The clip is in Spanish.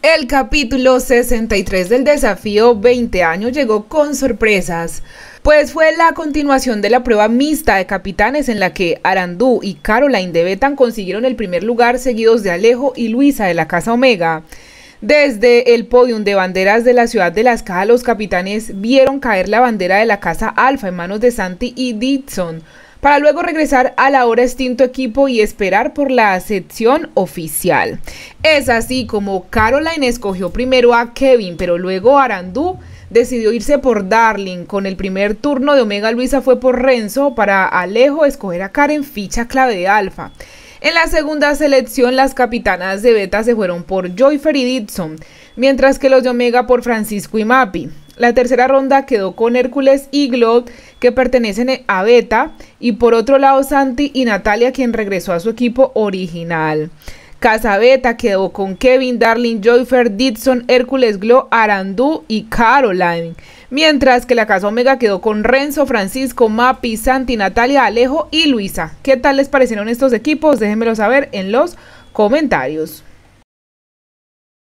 El capítulo 63 del desafío 20 años llegó con sorpresas, pues fue la continuación de la prueba mixta de capitanes en la que Arandú y Caroline de Betan consiguieron el primer lugar seguidos de Alejo y Luisa de la Casa Omega. Desde el podium de banderas de la ciudad de Las Cajas, los capitanes vieron caer la bandera de la Casa Alfa en manos de Santi y Ditson para luego regresar a la hora extinto equipo y esperar por la acepción oficial. Es así como Caroline escogió primero a Kevin, pero luego Arandú decidió irse por Darling. Con el primer turno de Omega Luisa fue por Renzo para Alejo escoger a Karen ficha clave de Alfa. En la segunda selección, las capitanas de Beta se fueron por Joyfer y Didson, mientras que los de Omega por Francisco y Mapi. La tercera ronda quedó con Hércules y Glob, que pertenecen a Beta, y por otro lado Santi y Natalia, quien regresó a su equipo original. Casa Beta quedó con Kevin, Darling, Joyfer, Ditson, Hércules, Glow, Arandú y Caroline. Mientras que la Casa Omega quedó con Renzo, Francisco, Mapi, Santi, Natalia, Alejo y Luisa. ¿Qué tal les parecieron estos equipos? Déjenmelo saber en los comentarios.